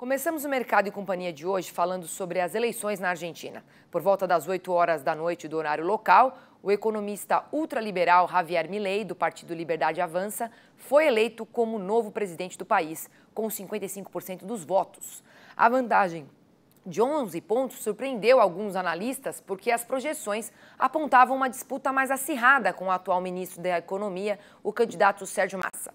Começamos o Mercado e Companhia de hoje falando sobre as eleições na Argentina. Por volta das 8 horas da noite do horário local, o economista ultraliberal Javier Milei, do Partido Liberdade Avança, foi eleito como novo presidente do país, com 55% dos votos. A vantagem de 11 pontos surpreendeu alguns analistas porque as projeções apontavam uma disputa mais acirrada com o atual ministro da Economia, o candidato Sérgio Massa.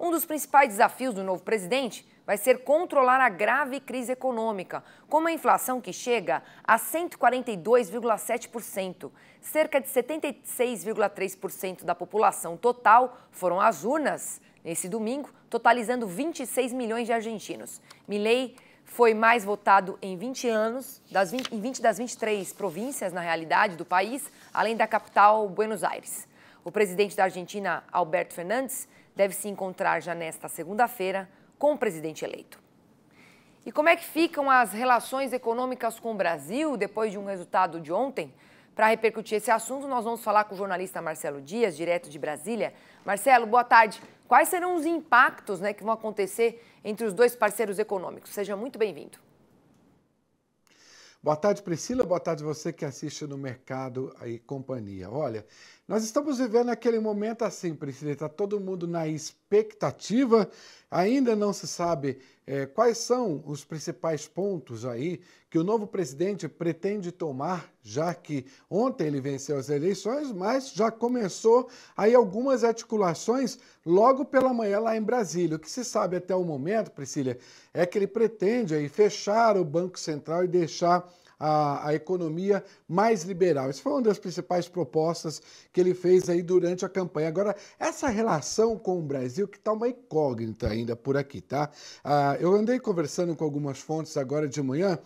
Um dos principais desafios do novo presidente vai ser controlar a grave crise econômica, com uma inflação que chega a 142,7%. Cerca de 76,3% da população total foram às urnas nesse domingo, totalizando 26 milhões de argentinos. Milei foi mais votado em 20 anos, das 20, em 20 das 23 províncias, na realidade, do país, além da capital, Buenos Aires. O presidente da Argentina, Alberto Fernandes, deve se encontrar já nesta segunda-feira com o presidente eleito. E como é que ficam as relações econômicas com o Brasil depois de um resultado de ontem? Para repercutir esse assunto, nós vamos falar com o jornalista Marcelo Dias, direto de Brasília. Marcelo, boa tarde. Quais serão os impactos né, que vão acontecer entre os dois parceiros econômicos? Seja muito bem-vindo. Boa tarde, Priscila. Boa tarde você que assiste no Mercado e Companhia. Olha, nós estamos vivendo aquele momento assim, Priscila, está todo mundo na expectativa, ainda não se sabe é, quais são os principais pontos aí que o novo presidente pretende tomar, já que ontem ele venceu as eleições, mas já começou aí algumas articulações logo pela manhã lá em Brasília. O que se sabe até o momento, Priscila, é que ele pretende aí fechar o Banco Central e deixar a, a economia mais liberal. Isso foi uma das principais propostas que ele fez aí durante a campanha. Agora, essa relação com o Brasil, que está uma incógnita ainda por aqui, tá? Ah, eu andei conversando com algumas fontes agora de manhã.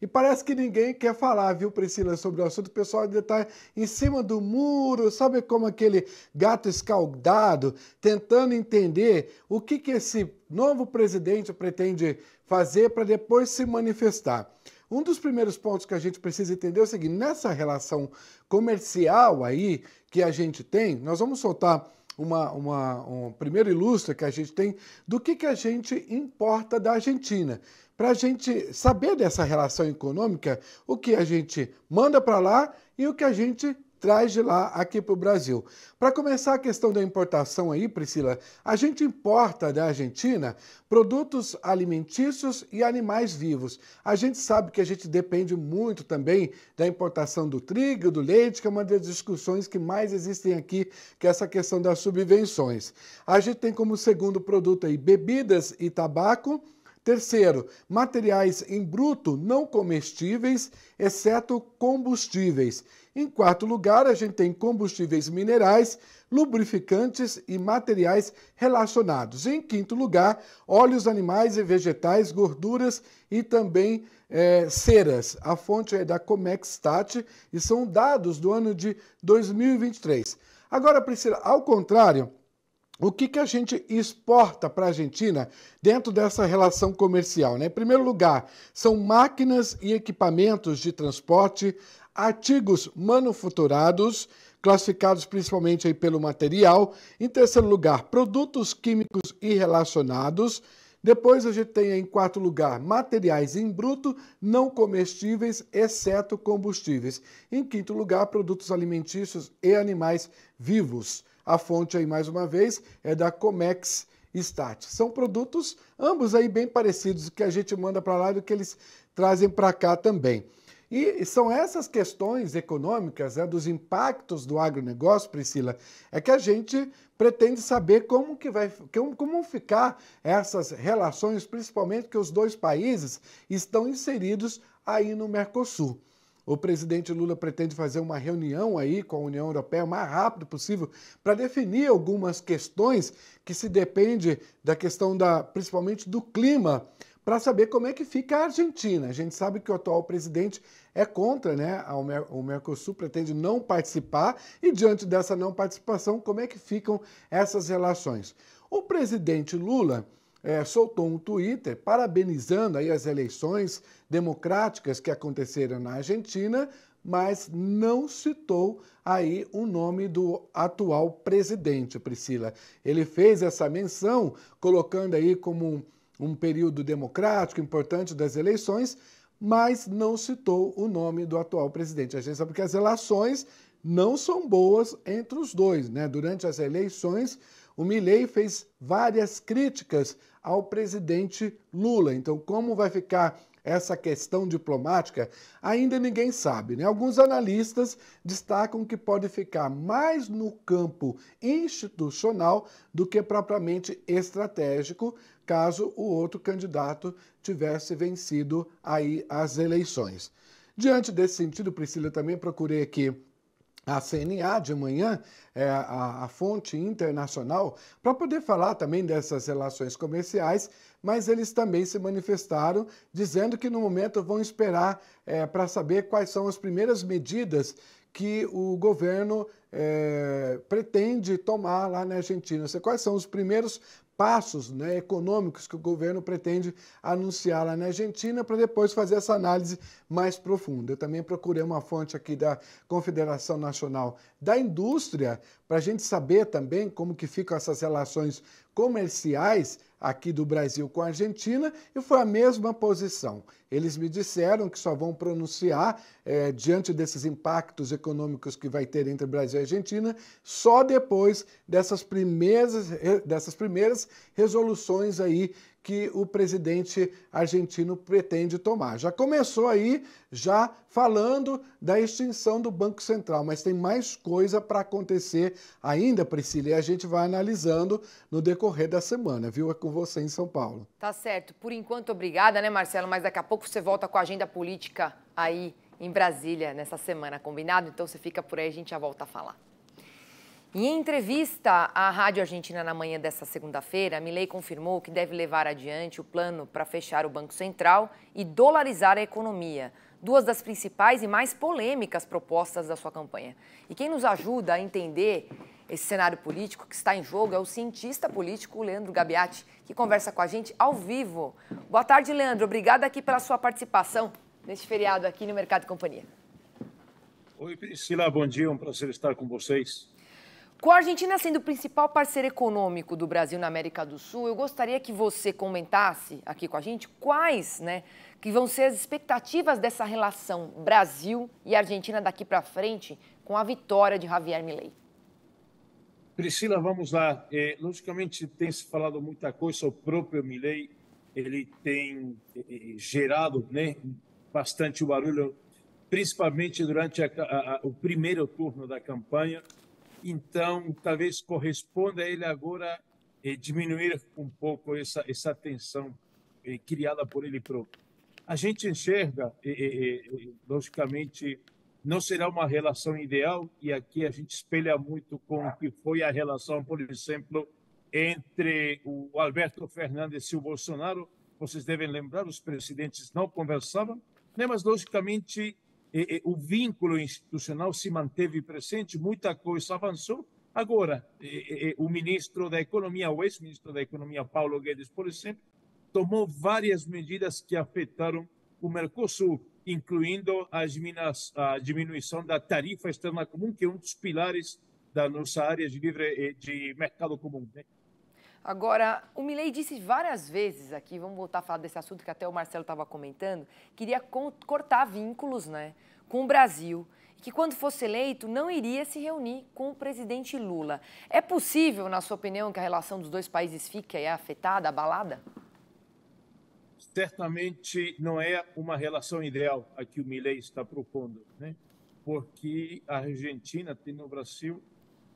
E parece que ninguém quer falar, viu, Priscila, sobre o assunto. O pessoal ainda está em cima do muro, sabe como aquele gato escaldado, tentando entender o que, que esse novo presidente pretende fazer para depois se manifestar. Um dos primeiros pontos que a gente precisa entender é o seguinte: nessa relação comercial aí que a gente tem, nós vamos soltar uma, uma, um primeiro ilustra que a gente tem do que, que a gente importa da Argentina. Para a gente saber dessa relação econômica, o que a gente manda para lá e o que a gente traz de lá aqui para o Brasil. Para começar a questão da importação aí, Priscila, a gente importa da Argentina produtos alimentícios e animais vivos. A gente sabe que a gente depende muito também da importação do trigo, do leite, que é uma das discussões que mais existem aqui, que é essa questão das subvenções. A gente tem como segundo produto aí bebidas e tabaco Terceiro, materiais em bruto não comestíveis, exceto combustíveis. Em quarto lugar, a gente tem combustíveis minerais, lubrificantes e materiais relacionados. Em quinto lugar, óleos animais e vegetais, gorduras e também é, ceras. A fonte é da Comexstat e são dados do ano de 2023. Agora, Priscila, ao contrário o que, que a gente exporta para a Argentina dentro dessa relação comercial? Né? Em primeiro lugar, são máquinas e equipamentos de transporte, artigos manufaturados, classificados principalmente aí pelo material. Em terceiro lugar, produtos químicos e relacionados. Depois a gente tem em quarto lugar materiais em bruto não comestíveis, exceto combustíveis. Em quinto lugar, produtos alimentícios e animais vivos. A fonte aí, mais uma vez, é da Comex Stat. São produtos, ambos aí bem parecidos, o que a gente manda para lá e o que eles trazem para cá também. E são essas questões econômicas, né, dos impactos do agronegócio, Priscila, é que a gente pretende saber como que vai, como ficar essas relações, principalmente que os dois países estão inseridos aí no Mercosul. O presidente Lula pretende fazer uma reunião aí com a União Europeia o mais rápido possível para definir algumas questões que se depende da questão da principalmente do clima para saber como é que fica a Argentina. A gente sabe que o atual presidente é contra, né? O Mercosul pretende não participar e diante dessa não participação, como é que ficam essas relações? O presidente Lula é, soltou um Twitter parabenizando aí as eleições democráticas que aconteceram na Argentina, mas não citou aí o nome do atual presidente, Priscila. Ele fez essa menção, colocando aí como um, um período democrático importante das eleições, mas não citou o nome do atual presidente. A gente sabe que as relações não são boas entre os dois, né? Durante as eleições, o Milley fez várias críticas ao presidente Lula. Então, como vai ficar essa questão diplomática? Ainda ninguém sabe. Né? Alguns analistas destacam que pode ficar mais no campo institucional do que propriamente estratégico, caso o outro candidato tivesse vencido aí as eleições. Diante desse sentido, Priscila, também procurei aqui a CNA de manhã, é, a, a, fonte internacional, para poder falar também dessas relações comerciais, mas eles também se manifestaram dizendo que no momento vão esperar é, para saber quais são as primeiras medidas que o governo é, pretende tomar lá na Argentina. Quais são os primeiros passos né, econômicos que o governo pretende anunciar lá na Argentina para depois fazer essa análise mais profunda. Eu também procurei uma fonte aqui da Confederação Nacional da Indústria para a gente saber também como que ficam essas relações comerciais aqui do Brasil com a Argentina e foi a mesma posição. Eles me disseram que só vão pronunciar eh, diante desses impactos econômicos que vai ter entre Brasil e Argentina só depois dessas primeiras, dessas primeiras resoluções aí que o presidente argentino pretende tomar. Já começou aí, já falando da extinção do Banco Central, mas tem mais coisa para acontecer ainda, Priscila, e a gente vai analisando no decorrer da semana, viu? É com você em São Paulo. Tá certo. Por enquanto, obrigada, né, Marcelo? Mas daqui a pouco você volta com a agenda política aí em Brasília nessa semana, combinado? Então você fica por aí, a gente já volta a falar. Em entrevista à Rádio Argentina na manhã desta segunda-feira, Milei confirmou que deve levar adiante o plano para fechar o Banco Central e dolarizar a economia, duas das principais e mais polêmicas propostas da sua campanha. E quem nos ajuda a entender esse cenário político que está em jogo é o cientista político Leandro Gabiati, que conversa com a gente ao vivo. Boa tarde, Leandro. Obrigada aqui pela sua participação neste feriado aqui no Mercado Companhia. Oi, Priscila, bom dia. É um prazer estar com vocês. Com a Argentina sendo o principal parceiro econômico do Brasil na América do Sul, eu gostaria que você comentasse aqui com a gente quais né, que vão ser as expectativas dessa relação Brasil e Argentina daqui para frente com a vitória de Javier Milei. Priscila, vamos lá. É, logicamente, tem se falado muita coisa sobre o próprio Milei. Ele tem é, é, gerado né, bastante barulho, principalmente durante a, a, a, o primeiro turno da campanha então, talvez corresponda a ele agora eh, diminuir um pouco essa, essa tensão eh, criada por ele próprio. A gente enxerga, eh, eh, eh, eh, logicamente, não será uma relação ideal, e aqui a gente espelha muito com o que foi a relação, por exemplo, entre o Alberto Fernandes e o Bolsonaro. Vocês devem lembrar, os presidentes não conversavam, né? mas, logicamente, e, e, o vínculo institucional se manteve presente, muita coisa avançou. Agora, e, o ministro da Economia, o ex-ministro da Economia, Paulo Guedes, por exemplo, tomou várias medidas que afetaram o Mercosul, incluindo minas, a diminuição da tarifa externa comum, que é um dos pilares da nossa área de livre de mercado comum. Né? Agora, o Milei disse várias vezes aqui, vamos voltar a falar desse assunto que até o Marcelo estava comentando, queria cortar vínculos né, com o Brasil e que quando fosse eleito não iria se reunir com o presidente Lula. É possível, na sua opinião, que a relação dos dois países fique afetada, abalada? Certamente não é uma relação ideal a que o Milei está propondo, né? porque a Argentina tem no Brasil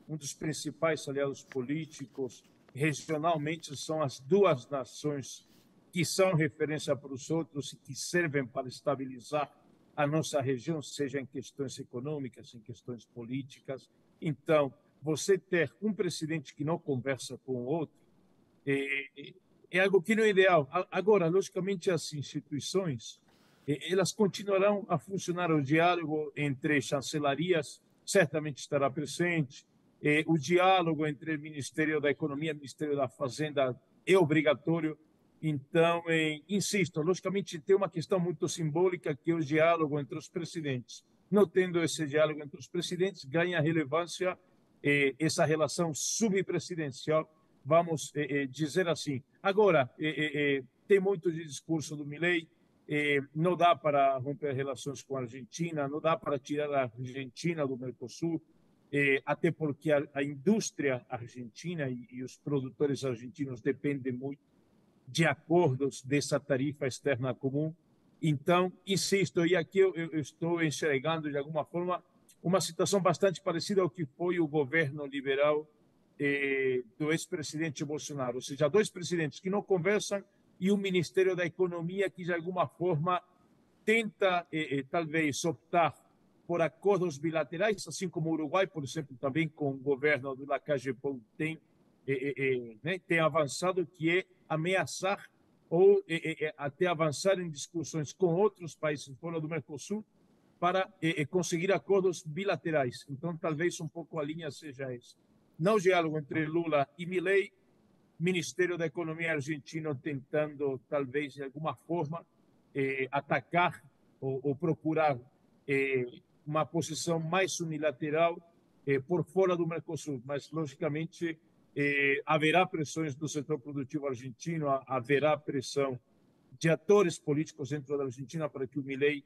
um dos principais aliados políticos, regionalmente são as duas nações que são referência para os outros e que servem para estabilizar a nossa região, seja em questões econômicas, em questões políticas. Então, você ter um presidente que não conversa com o outro é, é, é algo que não é ideal. Agora, logicamente, as instituições é, elas continuarão a funcionar. O diálogo entre chancelarias certamente estará presente, eh, o diálogo entre o Ministério da Economia e o Ministério da Fazenda é obrigatório. Então, eh, insisto, logicamente tem uma questão muito simbólica que é o diálogo entre os presidentes. Não tendo esse diálogo entre os presidentes, ganha relevância eh, essa relação subpresidencial, vamos dizer assim. Agora, tem muito de discurso do Milei, não dá para romper relações com a Argentina, não dá para tirar a Argentina do Mercosul, é, até porque a, a indústria argentina e, e, os produtores argentinos dependem muito de acordos dessa tarifa externa comum. Então, insisto, e aqui eu, eu estou enxergando de alguma forma uma situação bastante parecida ao que foi o governo liberal eh, do ex-presidente Bolsonaro, ou seja, dois presidentes que não conversam e o Ministério da Economia que de alguma forma tenta eh, talvez optar por acordos bilaterais, assim como o Uruguai, por exemplo, também com o governo do Lacajepou tem, é, é, né, tem avançado, que é ameaçar ou é, até avançar em discussões com outros países fora do Mercosul para conseguir acordos bilaterais. Então, talvez um pouco a linha seja essa. Não diálogo entre Lula e Milei, Ministério da Economia argentino tentando, talvez, de alguma forma, atacar ou, ou procurar uma posição mais unilateral eh, por fora do Mercosul, mas logicamente eh, haverá pressões do setor produtivo argentino, haverá pressão de atores políticos dentro da Argentina para que o Milei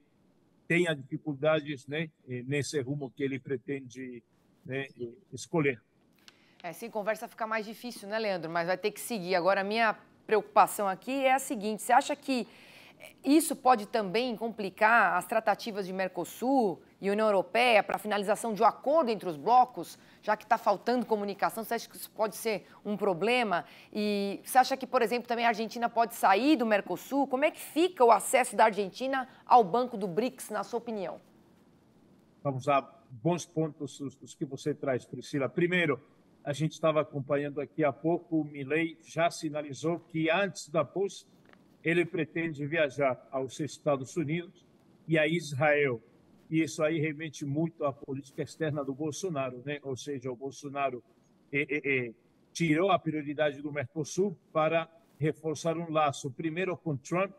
tenha dificuldades né, eh, nesse rumo que ele pretende né, escolher. É, conversa fica mais difícil, né, Leandro? Mas vai ter que seguir. Agora, a minha preocupação aqui é a seguinte: você acha que isso pode também complicar as tratativas de Mercosul e União Europeia para a finalização de um acordo entre os blocos, já que está faltando comunicação. Você acha que isso pode ser um problema? E você acha que, por exemplo, também a Argentina pode sair do Mercosul? Como é que fica o acesso da Argentina ao banco do BRICS, na sua opinião? Vamos a bons pontos os, os que você traz, Priscila. Primeiro, a gente estava acompanhando aqui há pouco, o Milley já sinalizou que antes da posse ele pretende viajar aos Estados Unidos e a Israel. E isso aí remete muito à política externa do Bolsonaro, né? ou seja, o Bolsonaro é, é, é, tirou a prioridade do Mercosul para reforçar um laço, primeiro com Trump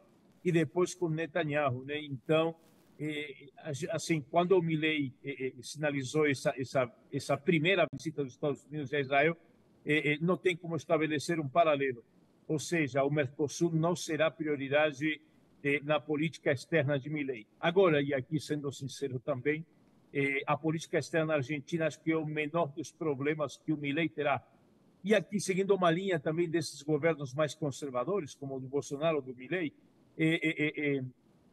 e depois com Netanyahu. Né? Então, eh, eh, assim, quando o Milley eh, sinalizou essa, essa, essa primeira visita dos Estados Unidos a Israel, não tem como estabelecer um paralelo ou seja, o Mercosul não será prioridade na política externa de Milei. Agora, e aqui sendo sincero também, eh, a política externa argentina acho que é o menor dos problemas que o Milei terá. E aqui, seguindo uma linha também desses governos mais conservadores, como o do Bolsonaro ou do Milei, eh, eh, eh, eh,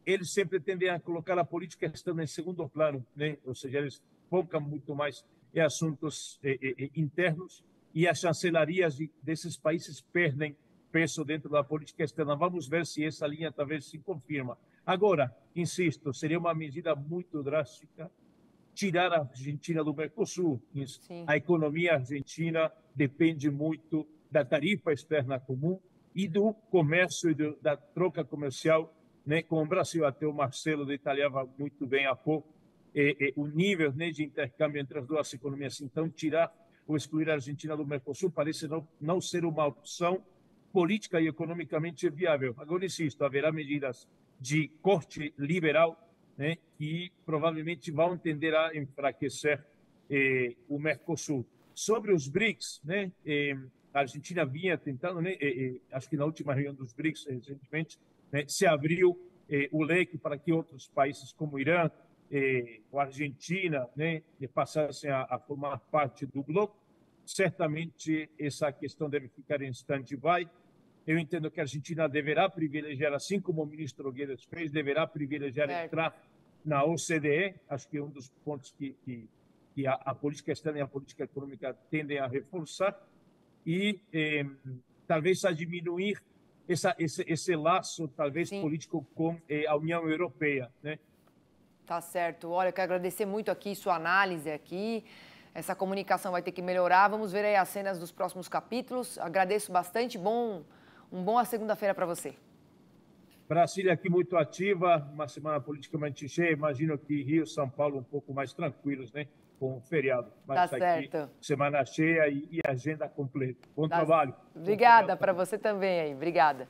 eles sempre tendem a colocar a política externa em segundo plano, né? ou seja, eles focam muito mais em assuntos internos e as chancelarias de, desses países perdem peso dentro da política externa. Vamos ver se essa linha talvez se confirma. Agora, insisto, seria uma medida muito drástica tirar a Argentina do Mercosul. A economia argentina depende muito da tarifa externa comum e do comércio e do, da troca comercial né, com o Brasil. Até o Marcelo detalhava muito bem há pouco é, é, o nível né, de intercâmbio entre as duas economias. Então, tirar ou excluir a Argentina do Mercosul parece não, não ser uma opção política e economicamente viável. Agora, insisto, haverá medidas de corte liberal né, que provavelmente vão tender a enfraquecer eh, o Mercosul. Sobre os BRICS, né, eh, a Argentina vinha tentando, né, eh, eh acho que na última reunião dos BRICS recentemente, né, se abriu eh, o leque para que outros países como Irã eh, ou Argentina né, passassem a, a formar parte do bloco. Certamente essa questão deve ficar em stand-by eu entendo que a Argentina deverá privilegiar, assim como o ministro Guedes fez, deverá privilegiar entrar na OCDE. Acho que é um dos pontos que, que, que a, a, política externa e a política econômica tendem a reforçar. E eh, talvez a diminuir essa, esse, esse laço, talvez Sim. político, com eh, a União Europeia. Né? Tá certo. Olha, eu quero agradecer muito aqui sua análise aqui essa comunicação vai ter que melhorar. Vamos ver aí as cenas dos próximos capítulos. Agradeço bastante. Bom um bom segunda-feira para você. Brasília aqui muito ativa, uma semana politicamente cheia. Imagino que Rio, São Paulo um pouco mais tranquilos, né? Com o feriado. Mas tá, tá certo. semana cheia e, e agenda completa. Bom tá trabalho. Obrigada para você também aí. Obrigada.